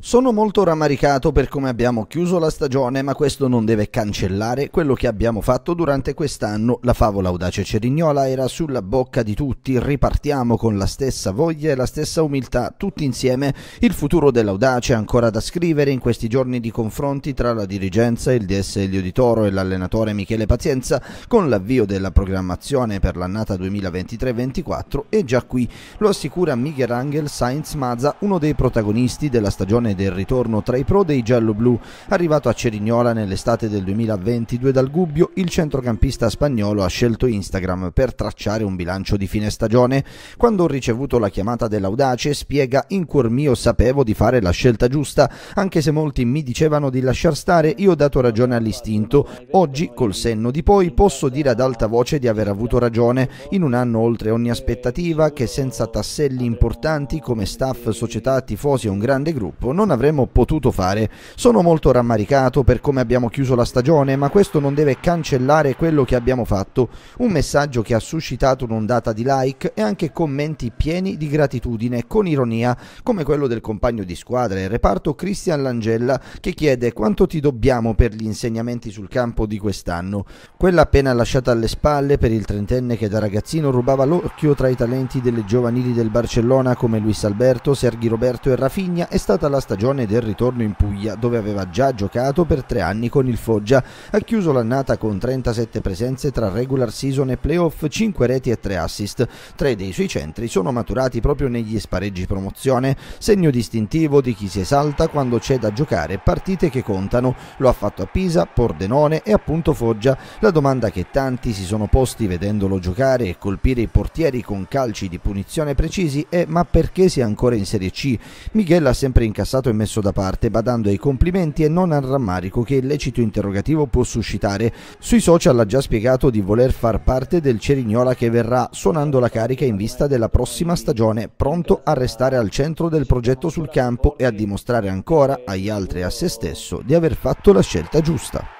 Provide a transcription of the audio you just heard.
Sono molto rammaricato per come abbiamo chiuso la stagione, ma questo non deve cancellare quello che abbiamo fatto durante quest'anno. La favola audace cerignola era sulla bocca di tutti, ripartiamo con la stessa voglia e la stessa umiltà, tutti insieme. Il futuro dell'audace è ancora da scrivere in questi giorni di confronti tra la dirigenza, il DS Elio Di Toro e l'allenatore Michele Pazienza, con l'avvio della programmazione per l'annata 2023-24 e già qui lo assicura Miguel Angel Sainz Maza, uno dei protagonisti della stagione stagione del ritorno tra i pro dei gialloblu. Arrivato a Cerignola nell'estate del 2022 dal Gubbio, il centrocampista spagnolo ha scelto Instagram per tracciare un bilancio di fine stagione. Quando ho ricevuto la chiamata dell'Audace, spiega in cuor mio sapevo di fare la scelta giusta, anche se molti mi dicevano di lasciar stare, io ho dato ragione all'istinto. Oggi, col senno di poi, posso dire ad alta voce di aver avuto ragione in un anno oltre ogni aspettativa che senza tasselli importanti come staff, società, tifosi e un grande gruppo non avremmo potuto fare. Sono molto rammaricato per come abbiamo chiuso la stagione, ma questo non deve cancellare quello che abbiamo fatto. Un messaggio che ha suscitato un'ondata di like e anche commenti pieni di gratitudine, con ironia, come quello del compagno di squadra e reparto Cristian Langella, che chiede quanto ti dobbiamo per gli insegnamenti sul campo di quest'anno. Quella appena lasciata alle spalle per il trentenne che da ragazzino rubava l'occhio tra i talenti delle giovanili del Barcellona come Luis Alberto, Sergi Roberto e Rafigna è stata la stagione del ritorno in Puglia, dove aveva già giocato per tre anni con il Foggia. Ha chiuso l'annata con 37 presenze tra regular season e playoff, 5 reti e 3 assist. Tre dei suoi centri sono maturati proprio negli spareggi promozione, segno distintivo di chi si esalta quando c'è da giocare partite che contano. Lo ha fatto a Pisa, Pordenone e appunto Foggia. La domanda che tanti si sono posti vedendolo giocare e colpire i portieri con calci di punizione precisi è ma perché si è ancora in Serie C? Miguel ha sempre incassato passato è messo da parte, badando ai complimenti e non al rammarico che il lecito interrogativo può suscitare. Sui social ha già spiegato di voler far parte del Cerignola che verrà suonando la carica in vista della prossima stagione, pronto a restare al centro del progetto sul campo e a dimostrare ancora agli altri e a se stesso di aver fatto la scelta giusta.